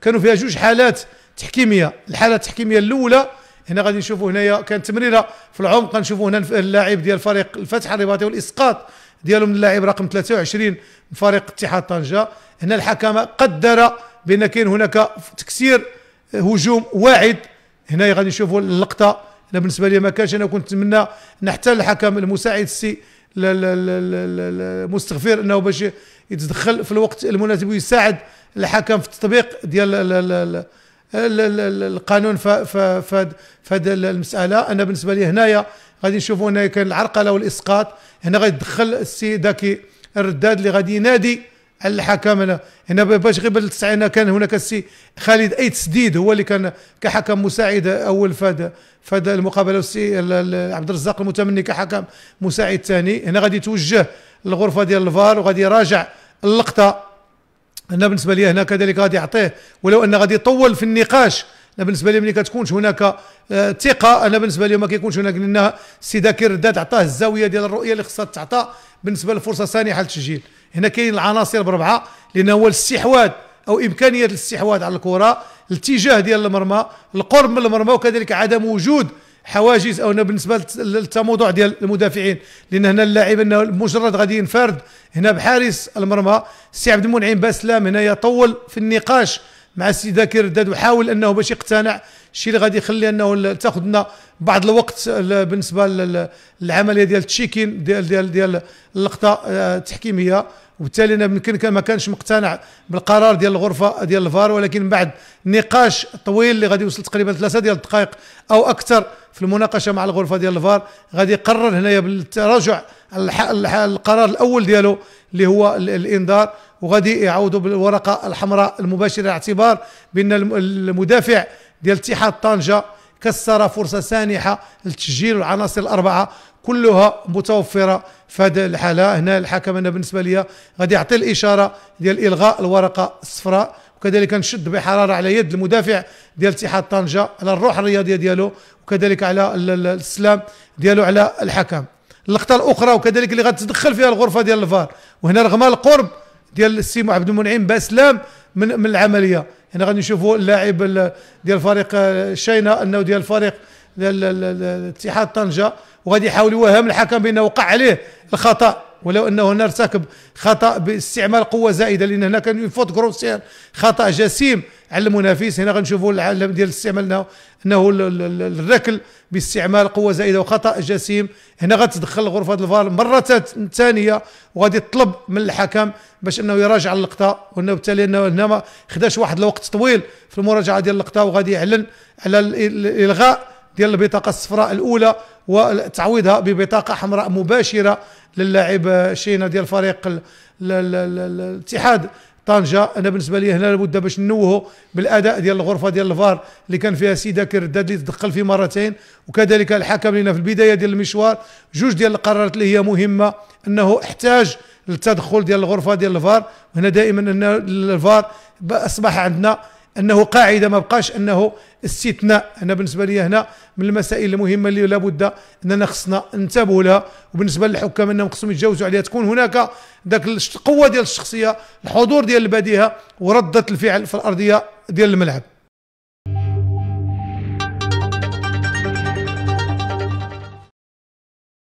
كانوا فيها جوج حالات تحكيميه الحاله التحكيميه الاولى هنا غادي نشوفوا هنايا كانت تمريره في العمق غنشوفوا هنا اللاعب ديال فريق الفتح الرباطي والاسقاط ديالو من اللاعب رقم 23 من فريق اتحاد طنجه هنا الحكم قدر بان كاين هناك تكسير هجوم واعد هنا غادي نشوفوا اللقطه انا بالنسبه لي ما كانش انا كنت نتمنى ان حتى الحكم المساعد السي المستغفر انه باش يتدخل في الوقت المناسب ويساعد الحكم في التطبيق ديال القانون في هذه المساله انا بالنسبه لي هنايا غادي نشوفوا هنا كان العرقله والاسقاط هنا غادي يدخل السي ذاكي الرداد اللي غادي ينادي الحكم هنا باش غير بالتسعينه كان هناك السي خالد اي تسديد هو اللي كان كحكم مساعد اول فاد فاد المقابله السي عبد الرزاق المتمني كحكم مساعد ثاني هنا غادي يتوجه الغرفه ديال الفار وغادي يراجع اللقطه انا بالنسبه لي هنا كذلك غادي يعطيه ولو ان غادي يطول في النقاش انا بالنسبه لي ملي كتكونش هناك آه، ثقه انا بالنسبه لي ما كيكونش هناك لان السي ذاكر رداد عطاه الزاويه ديال الرؤيه اللي خصها تعطى بالنسبه للفرصه الثانيه حال التسجيل هنا كاين العناصر بربعه لان هو الاستحواذ او امكانيه الاستحواذ على الكره الاتجاه ديال المرمى القرب من المرمى وكذلك عدم وجود حواجز او بالنسبه للتموضع ديال المدافعين لان هنا اللاعب انه مجرد غادي ينفرد هنا بحارس المرمى سي عبد المنعم باسلام هنا يطول في النقاش مع السي ذاكر الرداد وحاول انه باش يقتنع الشيء اللي غادي يخلي انه تاخذ لنا بعض الوقت بالنسبه للعمليه ديال التشيكين ديال ديال ديال اللقطه آه، التحكيميه وبالتالي انا يمكن ما كانش مقتنع بالقرار ديال الغرفه ديال الفار ولكن بعد نقاش طويل اللي غادي يوصل تقريبا ثلاثه ديال الدقائق او اكثر في المناقشه مع الغرفه ديال الفار غادي يقرر هنايا بالتراجع القرار الاول ديالو اللي هو الانذار وغادي يعوضوا بالورقه الحمراء المباشره اعتبار بان المدافع ديال اتحاد طنجه كسر فرصة سانحة لتسجيل العناصر الأربعة كلها متوفرة في هذه الحالة هنا الحكم أنا بالنسبة لي غادي يعطي الإشارة ديال إلغاء الورقة الصفراء وكذلك نشد بحراره على يد المدافع ديال اتحاد طنجه على الروح الرياضيه ديالو وكذلك على السلام ديالو على الحكم اللقطه الاخرى وكذلك اللي غتدخل فيها الغرفه ديال الفار وهنا رغم القرب ديال السي عبد المنعم باسلام من من العمليه هنا غادي نشوفوا اللاعب ديال فريق شينا انه ديال فريق الاتحاد طنجه وغادي يحاول يوهم الحكم بانه وقع عليه الخطا ولو انه هنا ارتكب خطا باستعمال قوه زائده لان هنا كان يفوت كروسير خطا جسيم على المنافس هنا غنشوفوا العالم ديال الاستعمال انه الركل باستعمال قوه زائده وخطا جسيم هنا غتدخل غرفه الفار مره ثانيه وغادي تطلب من الحكم باش انه يراجع اللقطه وانه بالتالي انه هنا ما خداش واحد الوقت طويل في المراجعه ديال اللقطه وغادي يعلن على الالغاء ديال البطاقه الصفراء الاولى وتعويضها ببطاقه حمراء مباشره للاعب شينا ديال فريق الاتحاد طنجه انا بالنسبه لي هنا لابد باش نوهوا بالاداء ديال الغرفه ديال الفار اللي كان فيها سيدا كرداد اللي تدخل فيه مرتين وكذلك الحكم لنا في البدايه ديال المشوار جوج ديال القرارات اللي هي مهمه انه احتاج للتدخل ديال الغرفه ديال الفار هنا دائما ان الفار اصبح عندنا انه قاعده ما بقاش انه استثناء انا بالنسبه لي هنا من المسائل المهمه اللي لابد اننا خصنا ننتبه لها وبالنسبه للحكام انهم خصهم يتجاوزوا عليها تكون هناك ذاك القوه ديال الشخصيه الحضور ديال البديهه ورده الفعل في الارضيه ديال الملعب